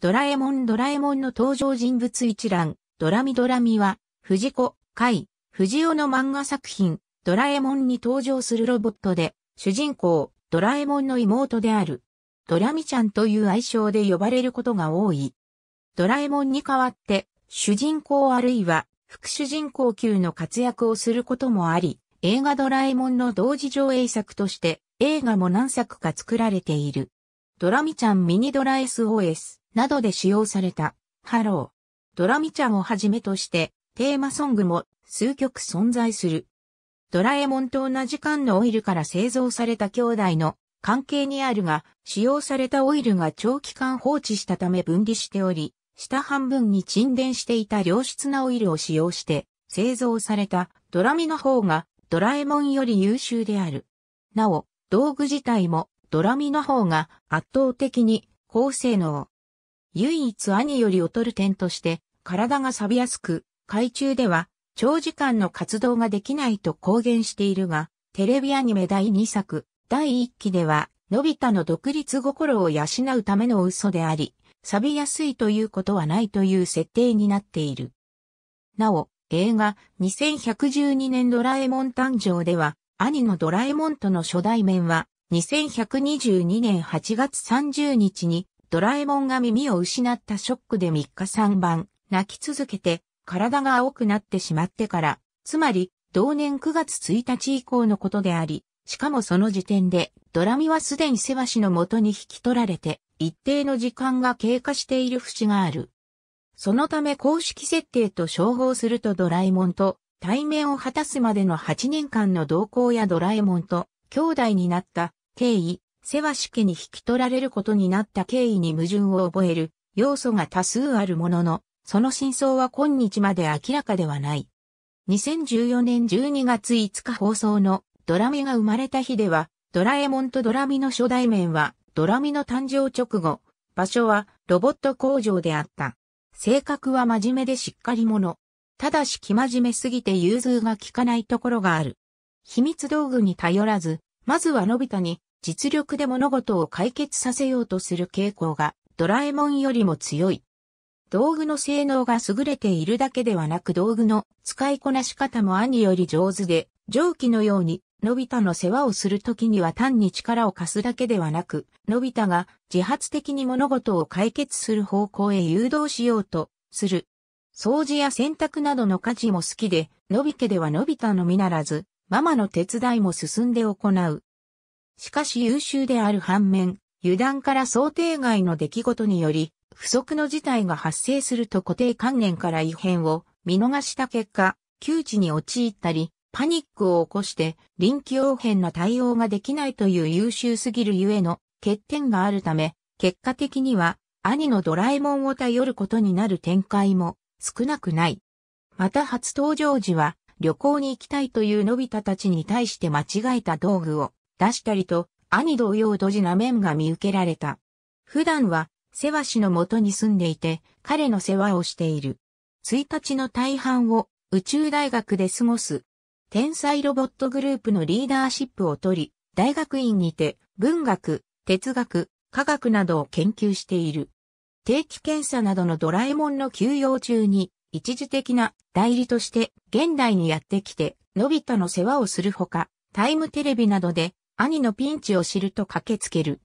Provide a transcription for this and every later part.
ドラえもんドラえもんの登場人物一覧、ドラミドラミは、藤子、海、藤尾の漫画作品、ドラえもんに登場するロボットで、主人公、ドラえもんの妹である。ドラミちゃんという愛称で呼ばれることが多い。ドラえもんに代わって、主人公あるいは、副主人公級の活躍をすることもあり、映画ドラえもんの同時上映作として、映画も何作か作られている。ドラミちゃんミニドラ SOS。などで使用された、ハロー。ドラミちゃんをはじめとして、テーマソングも数曲存在する。ドラえもんと同じ缶のオイルから製造された兄弟の関係にあるが、使用されたオイルが長期間放置したため分離しており、下半分に沈殿していた良質なオイルを使用して製造されたドラミの方がドラえもんより優秀である。なお、道具自体もドラミの方が圧倒的に高性能、唯一兄より劣る点として、体が錆びやすく、海中では長時間の活動ができないと公言しているが、テレビアニメ第2作、第1期では、のび太の独立心を養うための嘘であり、錆びやすいということはないという設定になっている。なお、映画2112年ドラえもん誕生では、兄のドラえもんとの初代面は、2122年8月30日にドラえもんが耳を失ったショックで3日3番、泣き続けて、体が青くなってしまってから、つまり、同年9月1日以降のことであり、しかもその時点で、ドラミはすでにセワシの元に引き取られて、一定の時間が経過している節がある。そのため公式設定と称号するとドラえもんと対面を果たすまでの8年間の同行やドラえもんと兄弟になった経緯、セワシ家に引き取られることになった経緯に矛盾を覚える要素が多数あるものの、その真相は今日まで明らかではない。2014年12月5日放送のドラミが生まれた日では、ドラえもんとドラミの初代面は、ドラミの誕生直後、場所はロボット工場であった。性格は真面目でしっかり者。ただし気真面目すぎて融通が効かないところがある。秘密道具に頼らず、まずはのび太に実力で物事を解決させようとする傾向がドラえもんよりも強い。道具の性能が優れているだけではなく道具の使いこなし方も兄より上手で、蒸気のように、のび太の世話をするときには単に力を貸すだけではなく、のび太が自発的に物事を解決する方向へ誘導しようとする。掃除や洗濯などの家事も好きで、のび家ではのび太のみならず、ママの手伝いも進んで行う。しかし優秀である反面、油断から想定外の出来事により、不測の事態が発生すると固定観念から異変を見逃した結果、窮地に陥ったり、パニックを起こして臨機応変な対応ができないという優秀すぎるゆえの欠点があるため、結果的には兄のドラえもんを頼ることになる展開も少なくない。また初登場時は旅行に行きたいというのび太たちに対して間違えた道具を出したりと、兄同様ドジな面が見受けられた。普段は、世話氏の元に住んでいて、彼の世話をしている。1日の大半を宇宙大学で過ごす。天才ロボットグループのリーダーシップを取り、大学院にて文学、哲学、科学などを研究している。定期検査などのドラえもんの休養中に、一時的な代理として現代にやってきて、のび太の世話をするほか、タイムテレビなどで兄のピンチを知ると駆けつける。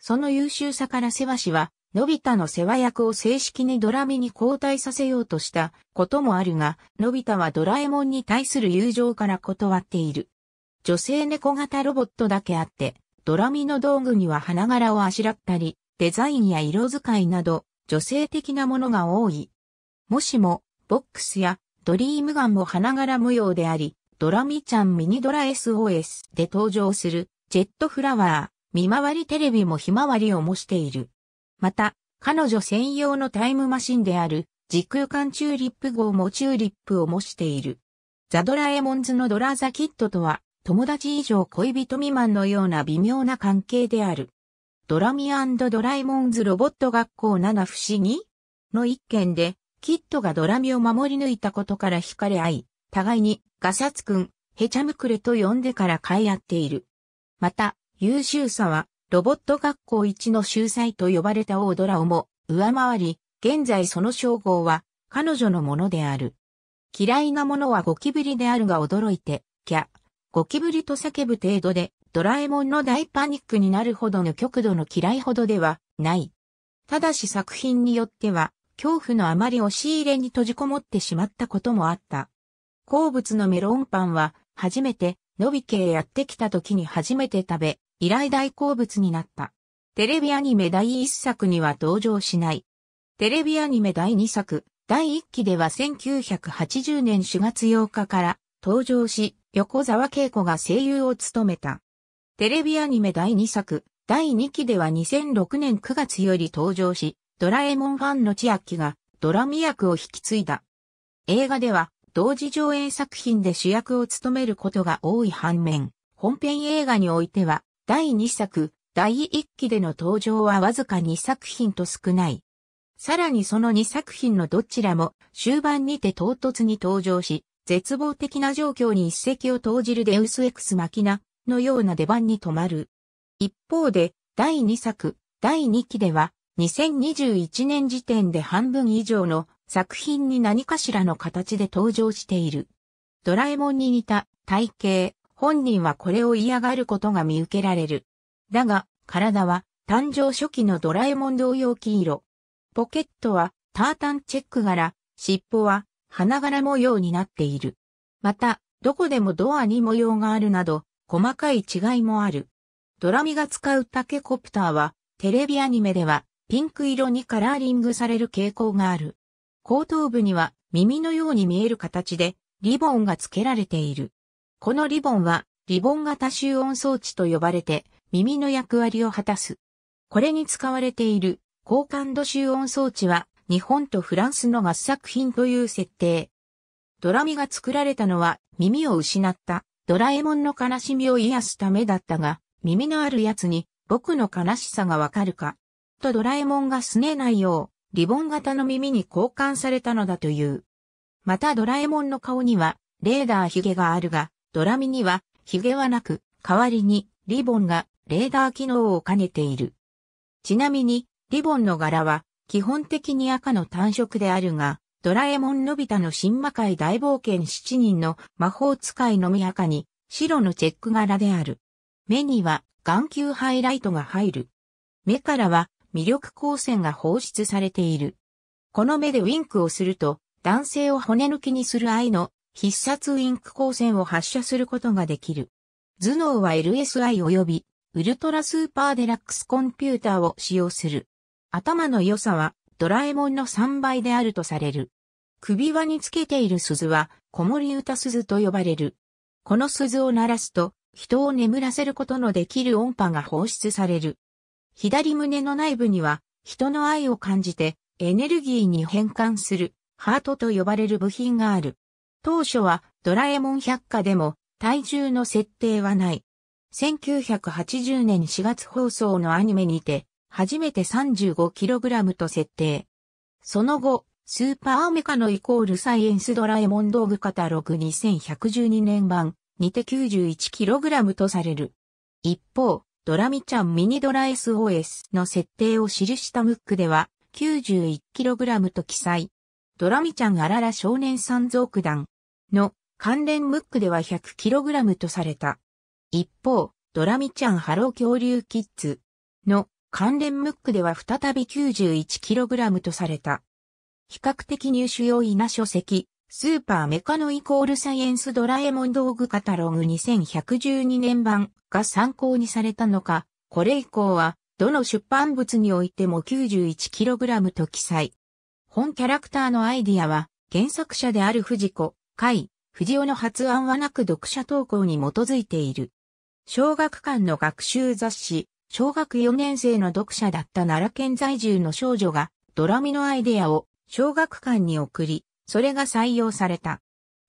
その優秀さから世話氏は、のび太の世話役を正式にドラミに交代させようとしたこともあるが、のび太はドラえもんに対する友情から断っている。女性猫型ロボットだけあって、ドラミの道具には花柄をあしらったり、デザインや色使いなど、女性的なものが多い。もしも、ボックスやドリームガンも花柄模様であり、ドラミちゃんミニドラ SOS で登場するジェットフラワー、見回りテレビもひまわりを模している。また、彼女専用のタイムマシンである時空間チューリップ号もチューリップを模している。ザ・ドラエモンズのドラ・ザ・キットとは、友達以上恋人未満のような微妙な関係である。ドラミドラえもんズロボット学校7不思議の一件で、キットがドラミを守り抜いたことから惹かれ合い、互いにガサツ君、ヘチャムクレと呼んでから飼い合っている。また、優秀さは、ロボット学校一の秀才と呼ばれたオードラをも上回り、現在その称号は彼女のものである。嫌いなものはゴキブリであるが驚いて、キャ、ゴキブリと叫ぶ程度で、ドラえもんの大パニックになるほどの極度の嫌いほどではない。ただし作品によっては、恐怖のあまり押し入れに閉じこもってしまったこともあった。好物のメロンパンは、初めて、のびけへやってきた時に初めて食べ、以来大好物になった。テレビアニメ第1作には登場しない。テレビアニメ第2作、第1期では1980年4月8日から登場し、横沢恵子が声優を務めた。テレビアニメ第2作、第2期では2006年9月より登場し、ドラえもんファンの千秋がドラミ役を引き継いだ。映画では同時上映作品で主役を務めることが多い反面、本編映画においては、第2作、第1期での登場はわずか2作品と少ない。さらにその2作品のどちらも終盤にて唐突に登場し、絶望的な状況に一石を投じるデウスエクスマキナのような出番に止まる。一方で、第2作、第2期では、2021年時点で半分以上の作品に何かしらの形で登場している。ドラえもんに似た体型、本人はこれを嫌がることが見受けられる。だが、体は誕生初期のドラえもん同様黄色。ポケットはタータンチェック柄、尻尾は花柄模様になっている。また、どこでもドアに模様があるなど、細かい違いもある。ドラミが使うタケコプターは、テレビアニメではピンク色にカラーリングされる傾向がある。後頭部には耳のように見える形でリボンが付けられている。このリボンはリボン型集音装置と呼ばれて耳の役割を果たす。これに使われている高感度集音装置は日本とフランスの合作品という設定。ドラミが作られたのは耳を失ったドラえもんの悲しみを癒すためだったが、耳のあるやつに僕の悲しさがわかるか。とドラえもんが拗ねないようリボン型の耳に交換されたのだという。またドラえもんの顔にはレーダー髭があるが、ドラミには髭はなく、代わりにリボンがレーダー機能を兼ねている。ちなみに、リボンの柄は基本的に赤の単色であるが、ドラえもんのび太の新魔界大冒険7人の魔法使いのみ赤に白のチェック柄である。目には眼球ハイライトが入る。目からは魅力光線が放出されている。この目でウィンクをすると、男性を骨抜きにする愛の必殺ウィンク光線を発射することができる。頭脳は LSI 及びウルトラスーパーデラックスコンピューターを使用する。頭の良さはドラえもんの3倍であるとされる。首輪につけている鈴は子守歌鈴と呼ばれる。この鈴を鳴らすと人を眠らせることのできる音波が放出される。左胸の内部には、人の愛を感じて、エネルギーに変換する、ハートと呼ばれる部品がある。当初は、ドラえもん百科でも、体重の設定はない。1980年4月放送のアニメにて、初めて 35kg と設定。その後、スーパーメカのイコールサイエンスドラえもん道具カタログ2112年版にて 91kg とされる。一方、ドラミちゃんミニドラ SOS の設定を記したムックでは 91kg と記載。ドラミちゃんあらら少年山蔵九段の関連ムックでは 100kg とされた。一方、ドラミちゃんハロー恐竜キッズの関連ムックでは再び 91kg とされた。比較的入手容易な書籍、スーパーメカノイコールサイエンスドラえもん道具カタログ2112年版が参考にされたのか、これ以降は、どの出版物においても 91kg と記載。本キャラクターのアイディアは、原作者である藤子、海、藤尾の発案はなく読者投稿に基づいている。小学館の学習雑誌、小学4年生の読者だった奈良県在住の少女が、ドラミのアイディアを小学館に送り、それが採用された。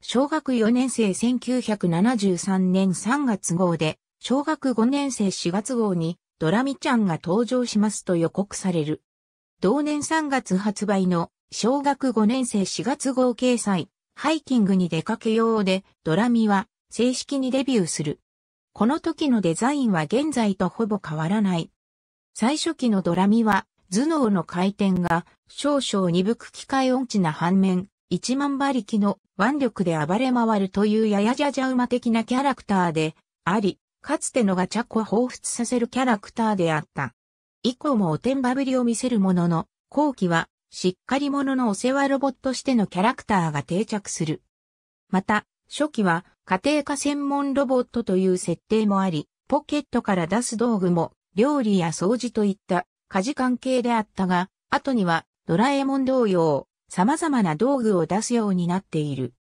小学4年生1973年3月号で、小学5年生4月号に、ドラミちゃんが登場しますと予告される。同年3月発売の、小学5年生4月号掲載、ハイキングに出かけようで、ドラミは、正式にデビューする。この時のデザインは現在とほぼ変わらない。最初期のドラミは頭脳の回転が少々鈍く機械音痴な反面、1万馬力の腕力で暴れ回るというややじゃじゃ馬的なキャラクターであり、かつてのガチャコ彷彿させるキャラクターであった。以降もおてんばぶりを見せるものの、後期はしっかり者のお世話ロボットしてのキャラクターが定着する。また、初期は家庭科専門ロボットという設定もあり、ポケットから出す道具も料理や掃除といった家事関係であったが、後にはドラえもん同様、様々な道具を出すようになっている。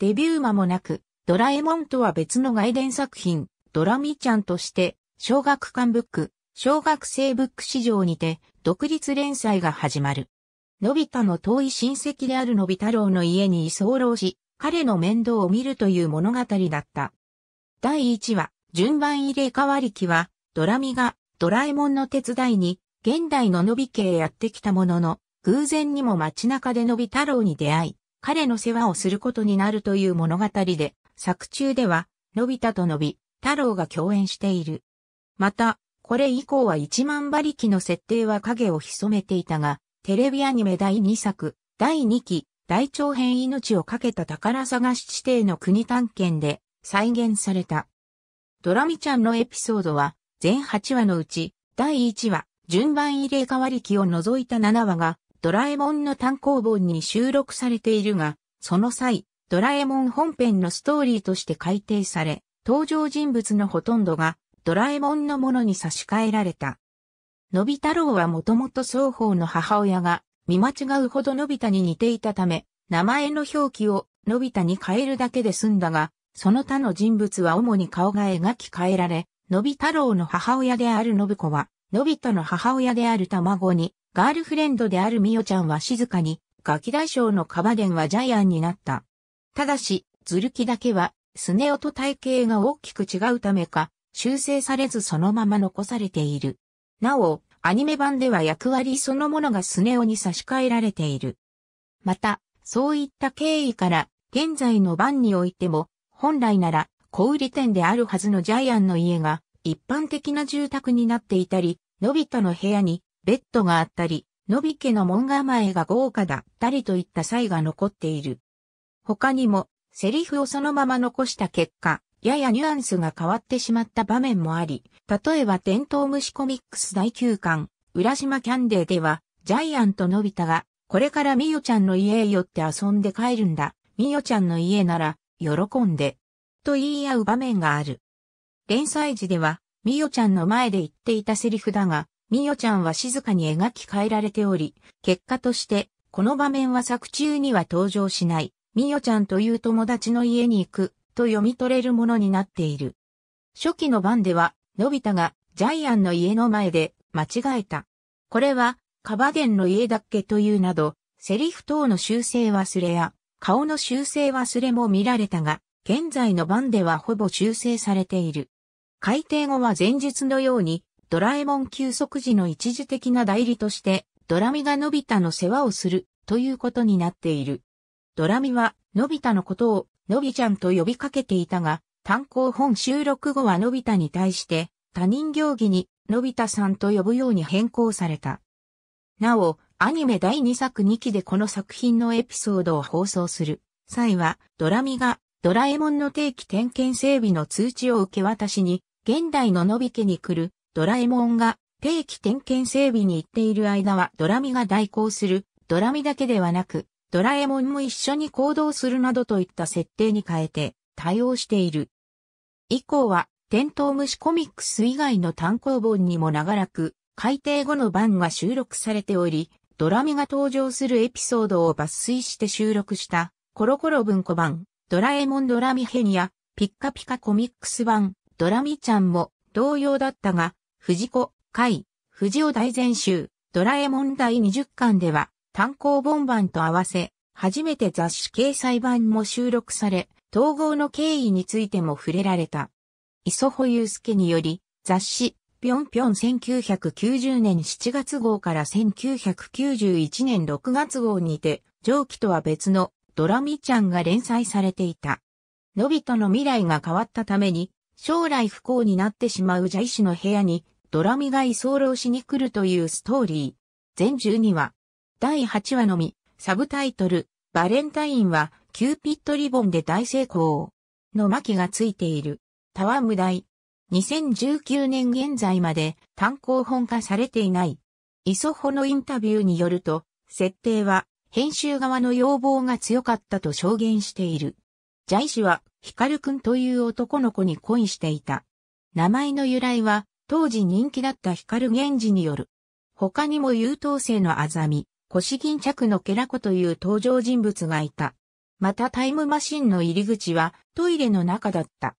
デビュー間もなく、ドラえもんとは別の外伝作品、ドラミちゃんとして、小学館ブック、小学生ブック市場にて、独立連載が始まる。のび太の遠い親戚であるのび太郎の家に居候し、彼の面倒を見るという物語だった。第1話、順番入れ替わり期は、ドラミがドラえもんの手伝いに、現代ののび家へやってきたものの、偶然にも街中でのび太郎に出会い、彼の世話をすることになるという物語で、作中では、のび太とのび太郎が共演している。また、これ以降は1万馬力の設定は影を潜めていたが、テレビアニメ第2作、第2期、大長編命をかけた宝探し地底の国探検で再現された。ドラミちゃんのエピソードは、全8話のうち、第1話、順番入れ替わり期を除いた7話が、ドラえもんの単行本に収録されているが、その際、ドラえもん本編のストーリーとして改定され、登場人物のほとんどがドラえもんのものに差し替えられた。のび太郎はもともと双方の母親が見間違うほどのび太に似ていたため、名前の表記をのび太に変えるだけで済んだが、その他の人物は主に顔が描き変えられ、のび太郎の母親である信子は、のび太の母親である卵にガールフレンドであるミオちゃんは静かに、ガキ大将のカバデンはジャイアンになった。ただし、ズルキだけは、スネオと体型が大きく違うためか、修正されずそのまま残されている。なお、アニメ版では役割そのものがスネオに差し替えられている。また、そういった経緯から、現在の版においても、本来なら、小売店であるはずのジャイアンの家が、一般的な住宅になっていたり、のび太の部屋にベッドがあったり、のび家の門構えが豪華だったりといった際が残っている。他にも、セリフをそのまま残した結果、ややニュアンスが変わってしまった場面もあり、例えば伝統虫コミックス第9巻、浦島キャンデーでは、ジャイアントのび太が、これからみよちゃんの家へ寄って遊んで帰るんだ。みよちゃんの家なら、喜んで。と言い合う場面がある。連載時では、みよちゃんの前で言っていたセリフだが、みよちゃんは静かに描き変えられており、結果として、この場面は作中には登場しない、みよちゃんという友達の家に行く、と読み取れるものになっている。初期の版では、のび太がジャイアンの家の前で間違えた。これは、カバゲンの家だっけというなど、セリフ等の修正忘れや、顔の修正忘れも見られたが、現在の版ではほぼ修正されている。改定後は前述のように、ドラえもん休息時の一時的な代理として、ドラミがのび太の世話をする、ということになっている。ドラミは、のび太のことを、のびちゃんと呼びかけていたが、単行本収録後はのび太に対して、他人行儀に、のび太さんと呼ぶように変更された。なお、アニメ第2作2期でこの作品のエピソードを放送する際は、ドラミがドラえもんの定期点検整備の通知を受け渡しに、現代ののび家に来るドラえもんが定期点検整備に行っている間はドラミが代行する、ドラミだけではなく、ドラえもんも一緒に行動するなどといった設定に変えて対応している。以降は、テントウムシコミックス以外の単行本にも長らく、改訂後の版が収録されており、ドラミが登場するエピソードを抜粋して収録した、コロコロ文庫版、ドラえもんドラミヘニア、ピッカピカコミックス版、ドラミちゃんも同様だったが、藤子、海、藤尾大全集、ドラえもん第20巻では、単行本版と合わせ、初めて雑誌掲載版も収録され、統合の経緯についても触れられた。磯穂祐介により、雑誌、ぴょんぴょん1990年7月号から1991年6月号にて、上記とは別のドラミちゃんが連載されていた。のびとの未来が変わったために、将来不幸になってしまうジャイ氏の部屋にドラミが居候しに来るというストーリー。全12話。第8話のみ、サブタイトル、バレンタインは、キューピッドリボンで大成功。の巻がついている。タワム大。2019年現在まで単行本化されていない。イソホのインタビューによると、設定は編集側の要望が強かったと証言している。ジャイ氏はヒカル君という男の子に恋していた。名前の由来は当時人気だった光源氏による。他にも優等生のあざみ、腰巾着のケラコという登場人物がいた。またタイムマシンの入り口はトイレの中だった。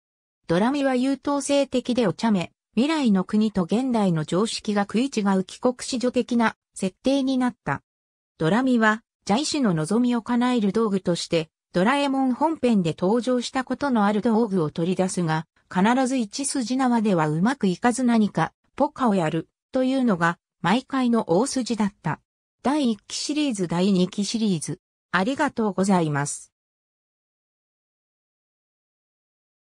ドラミは優等生的でお茶目、未来の国と現代の常識が食い違う帰国子女的な設定になった。ドラミは、ジャイシの望みを叶える道具として、ドラえもん本編で登場したことのある道具を取り出すが、必ず一筋縄ではうまくいかず何か、ポカをやる、というのが、毎回の大筋だった。第1期シリーズ第2期シリーズ。ありがとうございます。